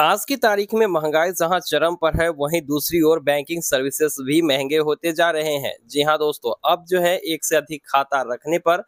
आज की तारीख में महंगाई जहां चरम पर है वहीं दूसरी ओर बैंकिंग सर्विसेज भी महंगे होते जा रहे हैं जी हां दोस्तों अब जो है एक से अधिक खाता रखने पर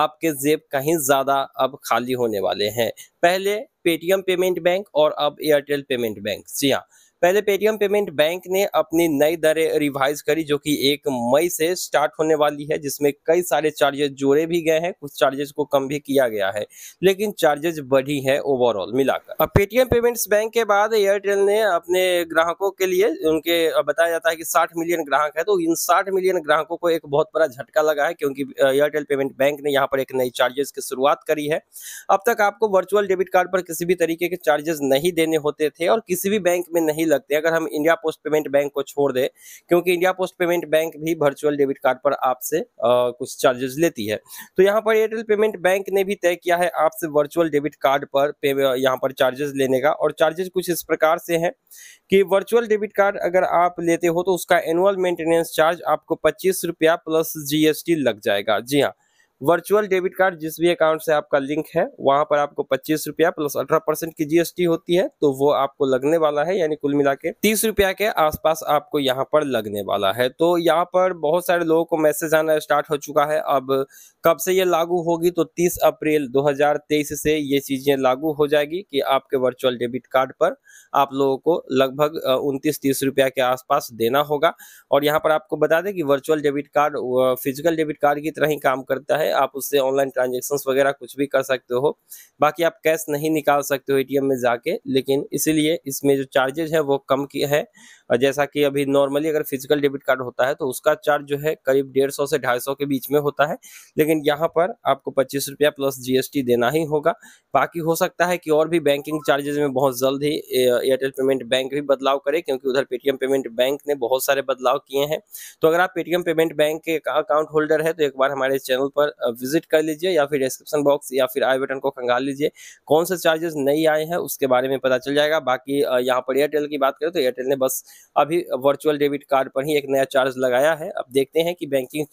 आपके जेब कहीं ज़्यादा अब खाली होने वाले हैं पहले पेटीएम पेमेंट बैंक और अब एयरटेल पेमेंट बैंक जी हाँ पहले पेटीएम पेमेंट बैंक ने अपनी नई दरें रिवाइज करी जो कि एक मई से स्टार्ट होने वाली है जिसमें कई सारे चार्जेस जोड़े भी गए हैं कुछ चार्जेस को कम भी किया गया है लेकिन चार्जेस बढ़ी है ओवरऑल मिलाकर अब पेटीएम पेमेंट्स बैंक के बाद एयरटेल ने अपने ग्राहकों के लिए उनके बताया जाता है कि साठ मिलियन ग्राहक है तो इन साठ मिलियन ग्राहकों को एक बहुत बड़ा झटका लगा है क्योंकि एयरटेल पेमेंट बैंक ने यहाँ पर एक नई चार्जेस की शुरुआत करी है अब तक आपको वर्चुअल डेबिट कार्ड पर किसी भी तरीके के चार्जेस नहीं देने होते थे और किसी भी बैंक में नहीं लगते हैं अगर हम इंडिया पोस्ट पेमेंट बैंक को छोड़ दें क्योंकि इंडिया पोस्ट पेमेंट बैंक भी वर्चुअल डेबिट कार्ड पर आपसे कुछ चार्जेस लेती है तो यहाँ पर एयरटेल पेमेंट बैंक ने भी तय किया है आपसे वर्चुअल डेबिट कार्ड पर यहाँ पर चार्जेस लेने का और चार्जेस कुछ इस प्रकार से है कि वर्चुअल डेबिट कार्ड अगर आप लेते हो तो उसका एनुअल मेंटेनेंस चार्ज आपको पच्चीस प्लस जीएसटी लग जाएगा जी हाँ वर्चुअल डेबिट कार्ड जिस भी अकाउंट से आपका लिंक है वहां पर आपको पच्चीस रुपया प्लस अठारह परसेंट की जीएसटी होती है तो वो आपको लगने वाला है यानी कुल मिला के तीस रुपया के आसपास आपको यहाँ पर लगने वाला है तो यहाँ पर बहुत सारे लोगों को मैसेज आना स्टार्ट हो चुका है अब कब से ये लागू होगी तो तीस अप्रैल दो से ये चीजें लागू हो जाएगी कि आपके वर्चुअल डेबिट कार्ड पर आप लोगों को लगभग उनतीस तीस रुपया के आसपास देना होगा और यहाँ पर आपको बता दें कि virtual debit card physical debit card की तरह ही काम करता है आप उससे ऑनलाइन ट्रांजेक्शन वगैरह कुछ भी कर सकते हो बाकी आप कैश नहीं निकाल सकते हो एटीएम में जाके लेकिन इसीलिए इसमें जो चार्जेज है वो कम की है और जैसा कि अभी नॉर्मली अगर फिजिकल डेबिट कार्ड होता है तो उसका चार्ज जो है करीब डेढ़ सौ से ढाई सौ के बीच में होता है लेकिन यहाँ पर आपको पच्चीस रुपया प्लस जीएसटी देना ही होगा बाकी हो सकता है कि और भी बैंकिंग चार्जेज में बहुत जल्द ही एयरटेल पेमेंट बैंक भी बदलाव करे क्योंकि उधर पेटीएम पेमेंट बैंक ने बहुत सारे बदलाव किए हैं तो अगर आप पेटीएम पेमेंट बैंक के अकाउंट होल्डर है तो एक बार हमारे चैनल पर विजिट कर लीजिए या फिर डिस्क्रिप्शन बॉक्स या फिर आई बटन को खंगाल लीजिए कौन से चार्जेस नहीं आए हैं उसके बारे में पता चल जाएगा बाकी यहाँ पर एयरटेल की बात करें तो एयरटेल ने बस अभी वर्चुअल डेबिट कार्ड पर ही एक नया चार्ज लगाया है अब देखते हैं कि बैंकिंग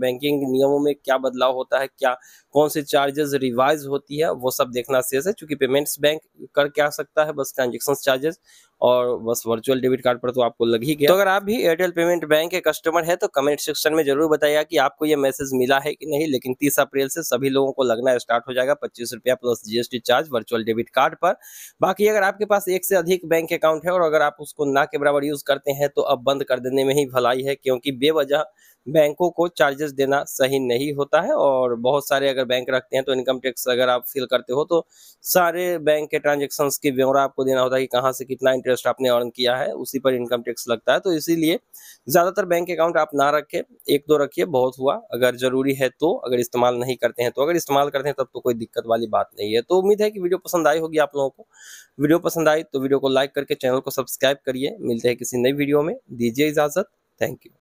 बैंकिंग नियमों में क्या बदलाव होता है क्या कौन से चार्जेस रिवाइज होती है वो सब देखना शेष है चूंकि पेमेंट्स बैंक कर क्या सकता है बस ट्रांजेक्शन चार्जेस और बस वर्चुअल डेबिट कार्ड पर तो आपको लग ही गया तो अगर आप भी एयरटेल पेमेंट बैंक के कस्टमर है तो कमेंट सेक्शन में जरूर बताइए कि आपको ये मैसेज मिला है कि नहीं लेकिन तीस अप्रैल से सभी लोगों को लगना स्टार्ट हो जाएगा पच्चीस रुपया plus GST charge virtual debit card पर बाकी अगर आपके पास एक से अधिक बैंक अकाउंट है और अगर आप उसको ना के बराबर यूज करते हैं तो अब बंद कर देने में ही भलाई है क्योंकि बेवजह बैंकों को चार्जेस देना सही नहीं होता है और बहुत सारे अगर बैंक रखते हैं तो इनकम टैक्स अगर आप फिल करते हो तो सारे बैंक के ट्रांजेक्शन की ब्यौरा आपको देना होता है कि कहाँ से कितना इंटरेस्ट आपने अर्न किया है उसी पर इनकम टैक्स लगता है तो इसीलिए ज़्यादातर बैंक अकाउंट आप ना रखें एक दो रखिए बहुत हुआ अगर ज़रूरी है तो अगर इस्तेमाल नहीं करते हैं तो अगर इस्तेमाल करते हैं तब तो कोई दिक्कत वाली बात नहीं है तो उम्मीद है कि वीडियो पसंद आई होगी आप लोगों को वीडियो पसंद आई तो वीडियो को लाइक करके चैनल को सब्सक्राइब करिए मिलते हैं किसी नई वीडियो में दीजिए इजाज़त थैंक यू